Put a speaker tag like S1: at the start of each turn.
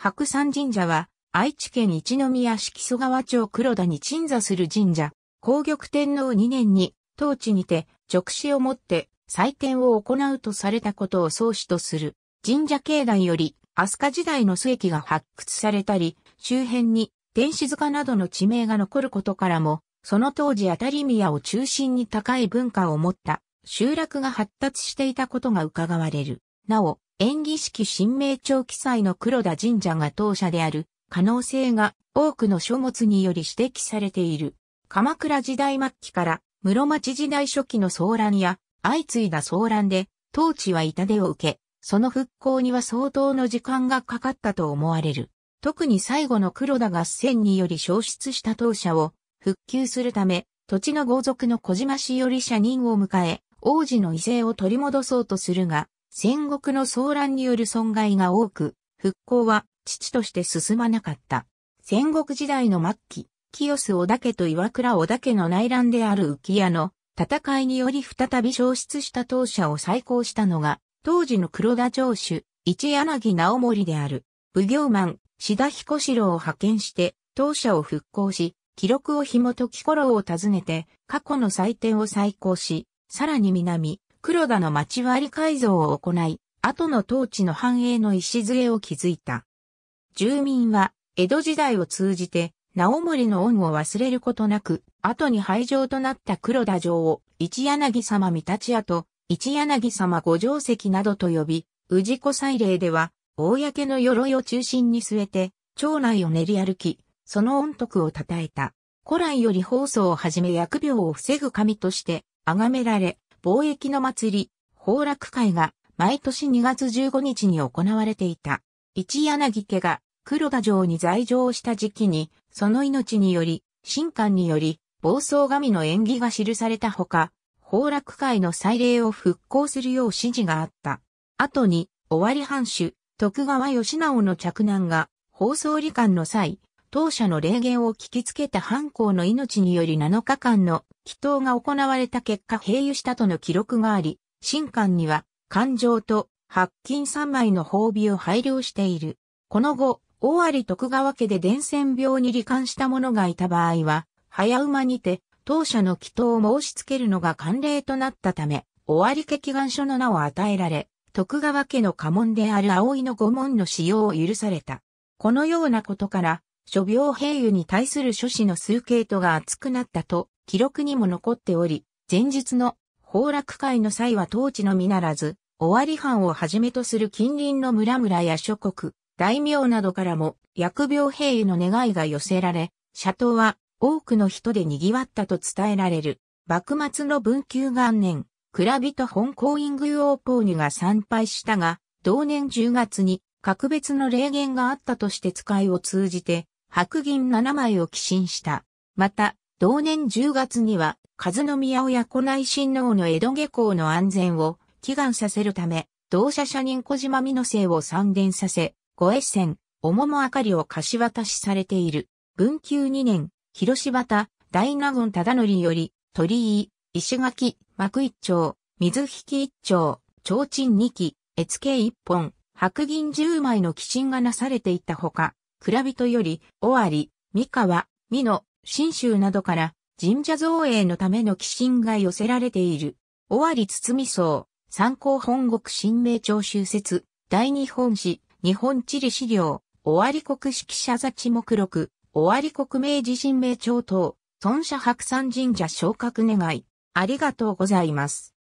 S1: 白山神社は、愛知県一宮市木曽川町黒田に鎮座する神社、皇玉天皇2年に、当地にて、直視をもって、祭典を行うとされたことを創始とする、神社境内より、飛鳥時代の末期が発掘されたり、周辺に、天使塚などの地名が残ることからも、その当時当たり宮を中心に高い文化を持った、集落が発達していたことが伺われる。なお、演技式新名帳記載の黒田神社が当社である可能性が多くの書物により指摘されている。鎌倉時代末期から室町時代初期の騒乱や相次いだ騒乱で当地は痛手を受け、その復興には相当の時間がかかったと思われる。特に最後の黒田合戦により消失した当社を復旧するため、土地の豪族の小島氏より社人を迎え、王子の威勢を取り戻そうとするが、戦国の騒乱による損害が多く、復興は父として進まなかった。戦国時代の末期、清須織田家と岩倉織田家の内乱である浮屋の戦いにより再び消失した当社を再興したのが、当時の黒田城主、一柳直盛である、武行満、志田彦四郎を派遣して、当社を復興し、記録を紐解き頃を訪ねて、過去の祭典を再興し、さらに南、黒田の町割り改造を行い、後の統治の繁栄の礎を築いた。住民は、江戸時代を通じて、直森の恩を忘れることなく、後に廃城となった黒田城を、一柳様三立屋と、一柳様五条石などと呼び、氏子祭礼では、公の鎧を中心に据えて、町内を練り歩き、その恩徳を称えた。古来より放送をはじめ薬病を防ぐ神として、崇められ、貿易の祭り、崩落会が毎年2月15日に行われていた。一柳家が黒田城に在城した時期に、その命により、神官により、暴走神の縁起が記されたほか、崩落会の祭礼を復興するよう指示があった。後に、尾張藩主、徳川義直の着難が、放送理官の際、当社の霊言を聞きつけた犯行の命により7日間の祈祷が行われた結果併誘したとの記録があり、新館には、感情と白金3枚の褒美を配慮している。この後、大有徳川家で伝染病に罹患した者がいた場合は、早馬にて、当社の祈祷を申し付けるのが慣例となったため、大有家祈願書の名を与えられ、徳川家の家紋である葵の御紋の使用を許された。このようなことから、諸病兵油に対する諸子の数形とが厚くなったと記録にも残っており、前日の崩落会の際は当地のみならず、尾張藩をはじめとする近隣の村々や諸国、大名などからも薬病兵油の願いが寄せられ、社頭は多くの人で賑わったと伝えられる。幕末の文久元年、蔵人本公院宮王ポーニュが参拝したが、同年10月に格別の霊言があったとして使いを通じて、白銀7枚を寄進した。また、同年10月には、和宮親子内親王の江戸下校の安全を祈願させるため、同社社人小島美濃生を参伝させ、ご越線、おももあかりを貸し渡しされている。文久2年、広島田、大納言忠則より、鳥居、石垣、幕一丁、水引一丁、提灯二基、絵付け一本、白銀十枚の寄進がなされていたほか、蔵人より、尾張、三河、美濃、信州などから神社造営のための寄進が寄せられている。尾張堤荘、参考本国新名庁集説、大日本史、日本地理資料、尾張国式社座地目録、尾張国名地震名庁等、孫社白山神社昇格願い。ありがとうございます。